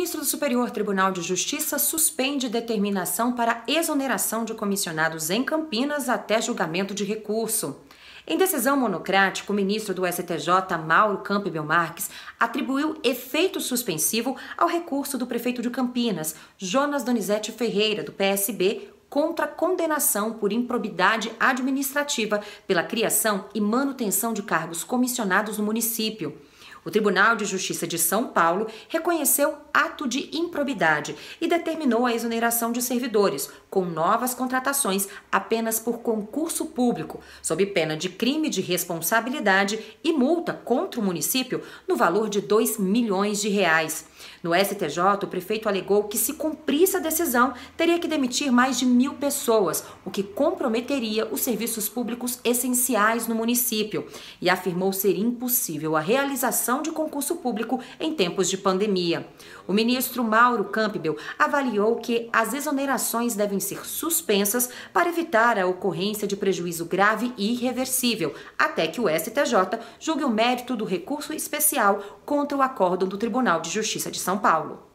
ministro do Superior Tribunal de Justiça suspende determinação para exoneração de comissionados em Campinas até julgamento de recurso. Em decisão monocrática, o ministro do STJ, Mauro Campbell Marques, atribuiu efeito suspensivo ao recurso do prefeito de Campinas, Jonas Donizete Ferreira, do PSB, contra condenação por improbidade administrativa pela criação e manutenção de cargos comissionados no município. O Tribunal de Justiça de São Paulo reconheceu ato de improbidade e determinou a exoneração de servidores, com novas contratações apenas por concurso público, sob pena de crime de responsabilidade e multa contra o município no valor de 2 milhões de reais. No STJ, o prefeito alegou que, se cumprisse a decisão, teria que demitir mais de mil pessoas, o que comprometeria os serviços públicos essenciais no município, e afirmou ser impossível a realização de concurso público em tempos de pandemia. O ministro Mauro Campbell avaliou que as exonerações devem ser suspensas para evitar a ocorrência de prejuízo grave e irreversível, até que o STJ julgue o mérito do recurso especial contra o acórdão do Tribunal de Justiça de São Paulo.